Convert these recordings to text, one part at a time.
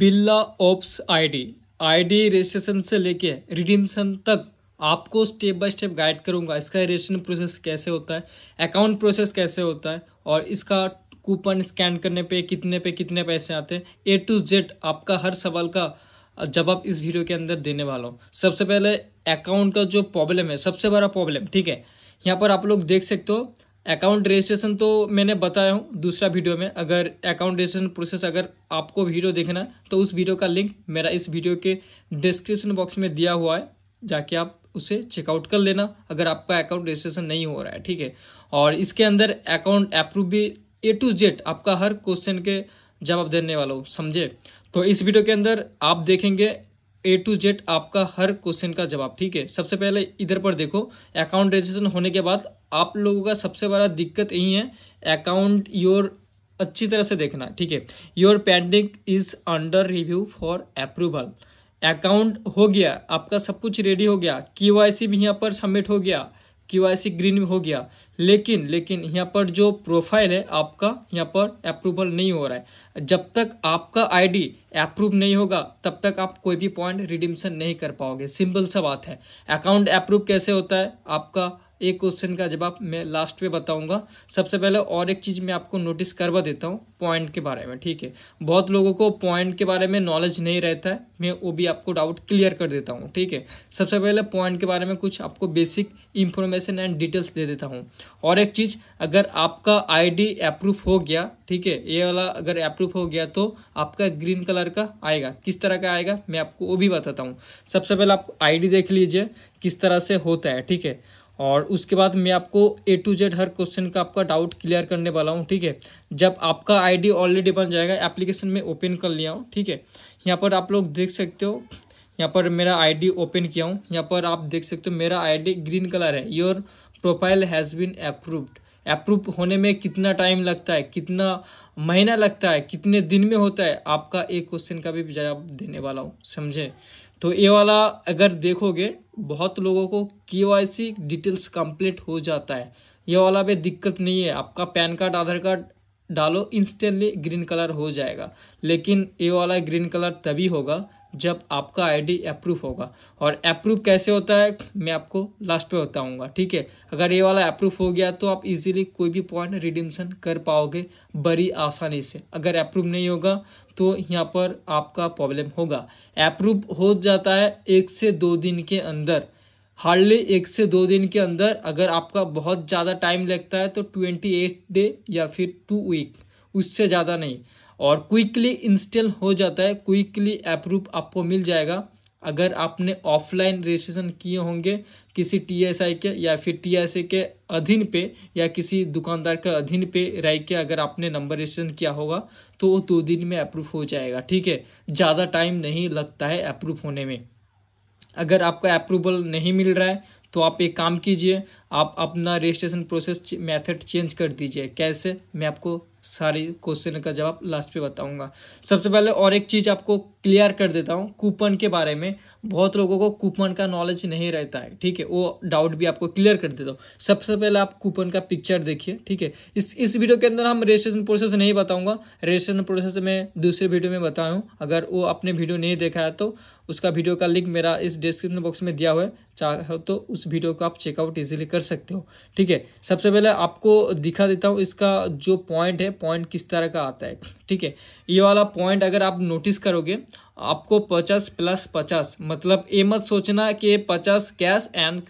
बिल्ला ops ID ID registration से लेके रिडीमशन तक आपको स्टेप बाय स्टेप गाइड करूंगा इसका रजिस्ट्रेशन प्रोसेस कैसे होता है अकाउंट प्रोसेस कैसे होता है और इसका कूपन स्कैन करने पे कितने पे कितने पैसे आते हैं ए टू जेड आपका हर सवाल का जवाब इस वीडियो के अंदर देने वाला हूँ सबसे पहले अकाउंट का जो प्रॉब्लम है सबसे बड़ा प्रॉब्लम ठीक है यहाँ पर आप लोग देख सकते हो अकाउंट रजिस्ट्रेशन तो मैंने बताया हूँ दूसरा वीडियो में अगर अकाउंट रजिस्ट्रेशन प्रोसेस अगर आपको वीडियो देखना है तो उस वीडियो का लिंक मेरा इस वीडियो के डिस्क्रिप्शन बॉक्स में दिया हुआ है जाके आप उसे चेकआउट कर लेना अगर आपका अकाउंट रजिस्ट्रेशन नहीं हो रहा है ठीक है और इसके अंदर अकाउंट अप्रूव भी ए टू जेड आपका हर क्वेश्चन के जवाब देने वाला हूँ समझे तो इस वीडियो के अंदर आप देखेंगे ए टू जेड आपका हर क्वेश्चन का जवाब ठीक है सबसे पहले इधर पर देखो अकाउंट रजिस्ट्रेशन होने के बाद आप लोगों का सबसे बड़ा दिक्कत यही है अकाउंट योर अच्छी तरह से देखना ठीक है your pending is under review for approval account हो गया आपका सब कुछ रेडी हो गया के भी यहाँ पर सबमिट हो गया के ग्रीन हो गया लेकिन लेकिन यहाँ पर जो प्रोफाइल है आपका यहाँ पर अप्रूवल नहीं हो रहा है जब तक आपका आईडी अप्रूव नहीं होगा तब तक आप कोई भी पॉइंट रिडीमशन नहीं कर पाओगे सिंपल सा बात है अकाउंट अप्रूव कैसे होता है आपका एक क्वेश्चन का जवाब मैं लास्ट में बताऊंगा सबसे पहले और एक चीज़ मैं आपको नोटिस करवा देता हूँ पॉइंट के बारे में ठीक है बहुत लोगों को पॉइंट के बारे में नॉलेज नहीं रहता है मैं वो भी आपको डाउट क्लियर कर देता हूँ ठीक है सबसे पहले पॉइंट के बारे में कुछ आपको बेसिक इंफॉर्मेशन एंड डिटेल्स दे देता हूँ और एक चीज़ अगर आपका आईडी अप्रूव हो गया ठीक है ये वाला अगर अप्रूव हो गया तो आपका ग्रीन कलर का आएगा किस तरह का आएगा मैं आपको वो भी बताता हूँ सबसे पहले आप आईडी देख लीजिए किस तरह से होता है ठीक है और उसके बाद मैं आपको ए टू जेड हर क्वेश्चन का आपका डाउट क्लियर करने वाला हूँ ठीक है जब आपका आईडी ऑलरेडी बन जाएगा एप्लीकेशन में ओपन कर लिया हूँ ठीक है यहाँ पर आप लोग देख सकते हो यहाँ पर मेरा आईडी ओपन किया हूँ यहाँ पर आप देख सकते हो मेरा आईडी ग्रीन कलर है your profile has been approved approve होने में कितना टाइम लगता है कितना महीना लगता है कितने दिन में होता है आपका एक क्वेश्चन का भी जवाब देने वाला हूँ समझे तो ये वाला अगर देखोगे बहुत लोगों को के डिटेल्स कंप्लीट हो जाता है ये वाला भी दिक्कत नहीं है आपका पैन कार्ड आधार कार्ड डालो इंस्टेंटली ग्रीन कलर हो जाएगा लेकिन ये वाला ग्रीन कलर तभी होगा जब आपका आईडी अप्रूव होगा और अप्रूव कैसे होता है मैं आपको लास्ट पे बताऊंगा ठीक है अगर ये वाला अप्रूव हो गया तो आप इजीली कोई भी पॉइंट रिडिमशन कर पाओगे बड़ी आसानी से अगर अप्रूव नहीं होगा तो यहाँ पर आपका प्रॉब्लम होगा अप्रूव हो जाता है एक से दो दिन के अंदर हार्डली एक से दो दिन के अंदर अगर आपका बहुत ज़्यादा टाइम लगता है तो ट्वेंटी एट डे या फिर टू वीक उससे ज़्यादा नहीं और क्विकली इंस्टॉल हो जाता है क्विकली अप्रूव आपको मिल जाएगा अगर आपने ऑफलाइन रजिस्ट्रेशन किए होंगे किसी टीएसआई के या फिर टीएसआई के अधीन पे या किसी दुकानदार के अधीन पे रह के अगर आपने नंबर रजिस्ट्रेशन किया होगा तो वो दो दिन में अप्रूव हो जाएगा ठीक है ज़्यादा टाइम नहीं लगता है अप्रूव होने में अगर आपका अप्रूवल नहीं मिल रहा है तो आप एक काम कीजिए आप अपना रजिस्ट्रेशन प्रोसेस मेथड चेंज कर दीजिए कैसे मैं आपको सारे क्वेश्चन का जवाब लास्ट पे बताऊंगा सबसे पहले और एक चीज़ आपको क्लियर कर देता हूँ कूपन के बारे में बहुत लोगों को कूपन का नॉलेज नहीं रहता है ठीक है वो डाउट भी आपको क्लियर कर देता हूँ सबसे पहले आप कूपन का पिक्चर देखिए ठीक है इस इस वीडियो के अंदर हम रजिस्ट्रेशन प्रोसेस नहीं बताऊंगा रजिस्ट्रेशन प्रोसेस मैं दूसरे वीडियो में बताऊँ अगर वो आपने वीडियो नहीं देखा है तो उसका वीडियो का लिंक मेरा इस डिस्क्रिप्शन बॉक्स में दिया हुआ है चाहे तो उस वीडियो को आप चेकआउट इजिली कर सकते हो ठीक है सबसे पहले आपको दिखा देता हूँ इसका जो पॉइंट है पॉइंट किस तरह का आता है ठीक है ये वाला पॉइंट अगर आप नोटिस करोगे आपको 50 प्लस 50 मतलब ये मत सोचना कि 50 कैश एंड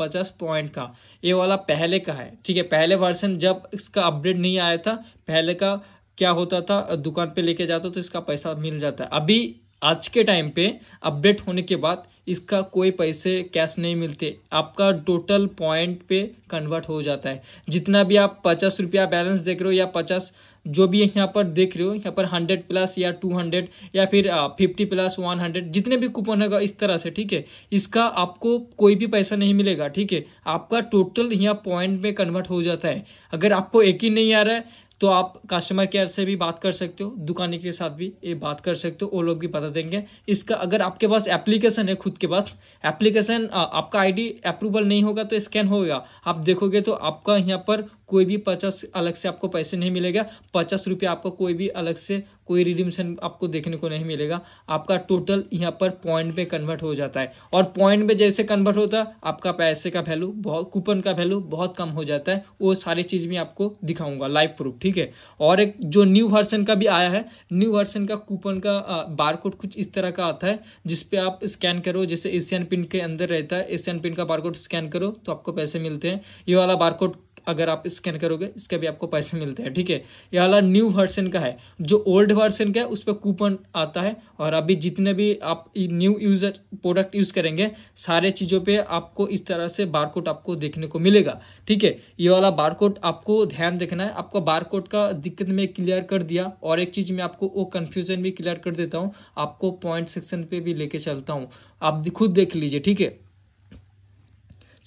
50 पॉइंट का ये वाला पहले का है ठीक है पहले वर्सन जब इसका अपडेट नहीं आया था पहले का क्या होता था दुकान पे लेके जाता तो इसका पैसा मिल जाता है अभी आज के टाइम पे अपडेट होने के बाद इसका कोई पैसे कैश नहीं मिलते आपका टोटल पॉइंट पे कन्वर्ट हो जाता है जितना भी आप पचास रुपया बैलेंस देख रहे हो या पचास जो भी यहाँ पर देख रहे हो यहाँ पर हंड्रेड प्लस या टू हंड्रेड या फिर फिफ्टी प्लस वन हंड्रेड जितने भी कूपन होगा इस तरह से ठीक है इसका आपको कोई भी पैसा नहीं मिलेगा ठीक है आपका टोटल यहाँ पॉइंट में कन्वर्ट हो जाता है अगर आपको एक ही नहीं आ रहा है तो आप कस्टमर केयर से भी बात कर सकते हो दुकानी के साथ भी ये बात कर सकते हो वो लोग भी बता देंगे इसका अगर आपके पास एप्लीकेशन है खुद के पास एप्लीकेशन आपका आईडी अप्रूवल नहीं होगा तो स्कैन होगा आप देखोगे तो आपका यहाँ पर कोई भी पचास अलग से आपको पैसे नहीं मिलेगा पचास रुपये आपको कोई भी अलग से कोई रिडीमशन आपको देखने को नहीं मिलेगा आपका टोटल यहाँ पर पॉइंट में कन्वर्ट हो जाता है और पॉइंट में जैसे कन्वर्ट होता है आपका पैसे का वैल्यू बहुत कूपन का वैल्यू बहुत कम हो जाता है वो सारी चीज भी आपको दिखाऊंगा लाइव प्रूफ ठीक है और एक जो न्यू वर्सन का भी आया है न्यू वर्सन का कूपन का कोड कुछ इस तरह का आता है जिसपे आप स्कैन करो जैसे एशियन पिन के अंदर रहता है एशियन पिन का बारकोड स्कैन करो तो आपको पैसे मिलते हैं ये वाला बारकोड अगर आप स्कैन करोगे इसके भी आपको पैसे मिलते हैं ठीक है ये वाला न्यू वर्सन का है जो ओल्ड वर्सन का है उस पर कूपन आता है और अभी जितने भी आप न्यू यूजर प्रोडक्ट यूज करेंगे सारे चीज़ों पे आपको इस तरह से बारकोड आपको देखने को मिलेगा ठीक है ये वाला बारकोड आपको ध्यान देखना है आपको बारकोड का दिक्कत में क्लियर कर दिया और एक चीज़ में आपको वो कन्फ्यूजन भी क्लियर कर देता हूँ आपको पॉइंट सेक्शन पे भी लेके चलता हूँ आप खुद देख लीजिए ठीक है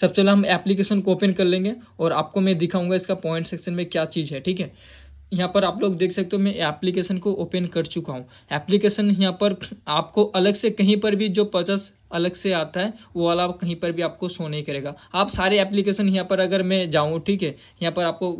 सबसे पहले हम एप्लीकेशन को ओपन कर लेंगे और आपको मैं दिखाऊंगा इसका पॉइंट सेक्शन में क्या चीज़ है ठीक है यहाँ पर आप लोग देख सकते हो मैं एप्लीकेशन को ओपन कर चुका हूँ एप्लीकेशन यहाँ पर आपको अलग से कहीं पर भी जो पचास अलग से आता है वो वाला कहीं पर भी आपको शो नहीं करेगा आप सारे एप्लीकेशन यहाँ पर अगर मैं जाऊँ ठीक है यहाँ पर आपको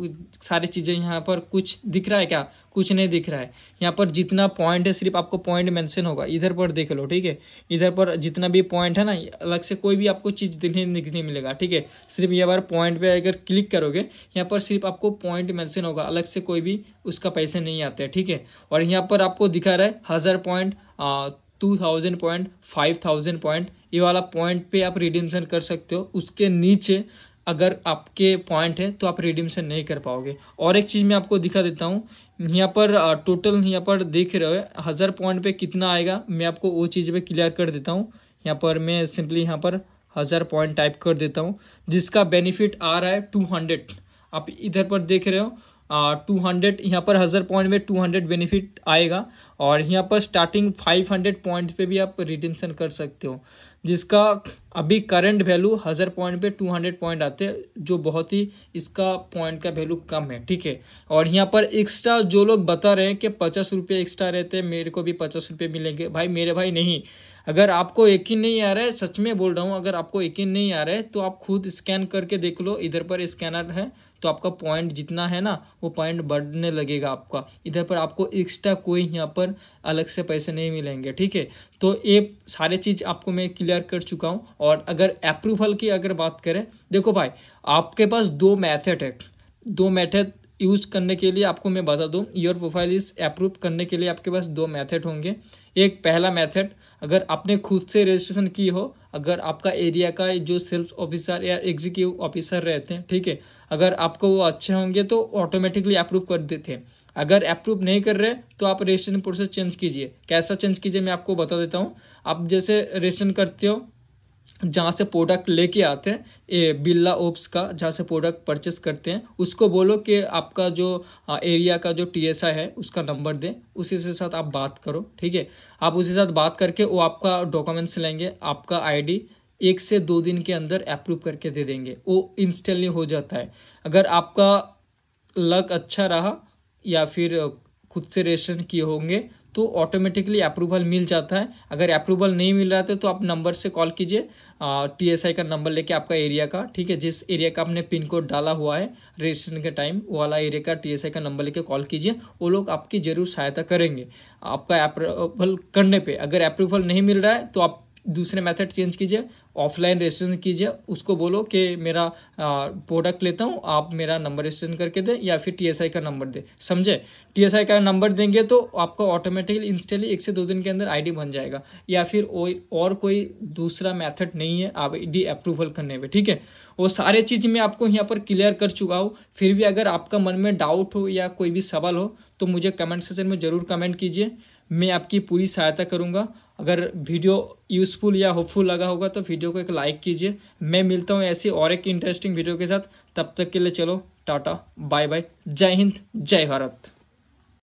सारी चीज़ें यहाँ पर कुछ दिख रहा है क्या कुछ नहीं दिख रहा है यहाँ पर जितना पॉइंट है सिर्फ आपको पॉइंट मेंशन होगा इधर पर देख लो ठीक है इधर पर जितना भी पॉइंट है ना अलग से कोई भी आपको चीज़ दिखने दिखने मिलेगा ठीक है सिर्फ यहाँ पर पॉइंट पे अगर क्लिक करोगे यहाँ पर सिर्फ आपको पॉइंट मेंशन होगा अलग से कोई भी उसका पैसे नहीं आते ठीक है और यहाँ पर आपको दिखा रहा है हज़ार point two thousand point five thousand point ये वाला पॉइंट पे आप रिडिमशन कर सकते हो उसके नीचे अगर आपके पॉइंट है तो आप रिडिमशन नहीं कर पाओगे और एक चीज़ मैं आपको दिखा देता हूँ यहाँ पर टोटल यहाँ पर देख रहे हो हज़ार पॉइंट पे कितना आएगा मैं आपको वो चीज़ पे क्लियर कर देता हूँ यहाँ पर मैं सिंपली यहाँ पर हज़ार पॉइंट टाइप कर देता हूँ जिसका बेनिफिट आ रहा है टू हंड्रेड आप इधर पर देख रहे हो टू हंड्रेड यहाँ पर हज़ार पॉइंट में टू हंड्रेड बेनिफिट आएगा और यहाँ पर स्टार्टिंग फाइव हंड्रेड पॉइंट पे भी आप रिडीमसन कर सकते हो जिसका अभी करंट वैल्यू हज़ार पॉइंट पे टू हंड्रेड पॉइंट आते हैं जो बहुत ही इसका पॉइंट का वैल्यू कम है ठीक है और यहाँ पर एक्स्ट्रा जो लोग बता रहे हैं कि पचास रुपये एक्स्ट्रा रहते हैं मेरे को भी पचास रुपये मिलेंगे भाई मेरे भाई नहीं अगर आपको यकीन नहीं आ रहा है सच में बोल रहा हूँ अगर आपको यकीन नहीं आ रहा है तो आप खुद स्कैन करके देख लो इधर पर स्कैनर है तो आपका पॉइंट जितना है ना वो पॉइंट बढ़ने लगेगा आपका इधर पर आपको एक्स्ट्रा कोई यहाँ पर अलग से पैसे नहीं मिलेंगे ठीक है तो ये सारे चीज़ आपको मैं क्लियर कर चुका हूँ और अगर अप्रूवल की अगर बात करें देखो भाई आपके पास दो मैथड है दो मैथड यूज करने के लिए आपको मैं बता दूं योर प्रोफाइल इस अप्रूव करने के लिए आपके पास दो मेथड होंगे एक पहला मेथड अगर आपने खुद से रजिस्ट्रेशन की हो अगर आपका एरिया का जो सेल्स ऑफिसर या एग्जीक्यूटिव ऑफिसर रहते हैं ठीक है अगर आपको वो अच्छे होंगे तो ऑटोमेटिकली अप्रूव कर देते हैं अगर अप्रूव नहीं कर रहे तो आप रजिस्ट्रेशन प्रोसेस चेंज कीजिए कैसा चेंज कीजिए मैं आपको बता देता हूँ आप जैसे रजिस्ट्रेशन करते हो जहाँ से प्रोडक्ट लेके आते हैं ए, बिल्ला ओप्स का जहाँ से प्रोडक्ट परचेस करते हैं उसको बोलो कि आपका जो एरिया का जो टी है उसका नंबर दें उसी के साथ आप बात करो ठीक है आप उसी के साथ बात करके वो आपका डॉक्यूमेंट्स लेंगे आपका आईडी एक से दो दिन के अंदर अप्रूव करके दे देंगे वो इंस्टेंटली हो जाता है अगर आपका लक अच्छा रहा या फिर खुद से रजिस्ट्रेशन किए होंगे तो ऑटोमेटिकली अप्रूवल मिल जाता है अगर अप्रूवल नहीं मिल रहा था तो आप नंबर से कॉल कीजिए टीएसआई का नंबर लेके आपका एरिया का ठीक है जिस एरिया का आपने पिन कोड डाला हुआ है रजिस्ट्रेशन के टाइम वो वाला एरिया का टीएसआई का नंबर लेके कॉल कीजिए वो लोग आपकी जरूर सहायता करेंगे आपका अप्रूवल करने पे अगर अप्रूवल नहीं मिल रहा है तो आप दूसरे मेथड चेंज कीजिए ऑफलाइन रजिस्ट्रेशन कीजिए उसको बोलो कि मेरा प्रोडक्ट लेता हूँ आप मेरा नंबर रजिस्ट्रेशन करके दें या फिर टीएसआई का नंबर दें समझे टीएसआई का नंबर देंगे तो आपको ऑटोमेटिकली इंस्टेंटली एक से दो दिन के अंदर आईडी बन जाएगा या फिर और कोई दूसरा मेथड नहीं है आप डी अप्रूवल करने में ठीक है वो सारे चीज़ मैं आपको यहाँ पर क्लियर कर चुका हूँ फिर भी अगर आपका मन में डाउट हो या कोई भी सवाल हो तो मुझे कमेंट सेक्शन में ज़रूर कमेंट कीजिए मैं आपकी पूरी सहायता करूंगा अगर वीडियो यूज़फुल या होपफुल लगा होगा तो वीडियो को एक लाइक कीजिए मैं मिलता हूँ ऐसी और एक इंटरेस्टिंग वीडियो के साथ तब तक के लिए चलो टाटा बाय बाय जय हिंद जय भारत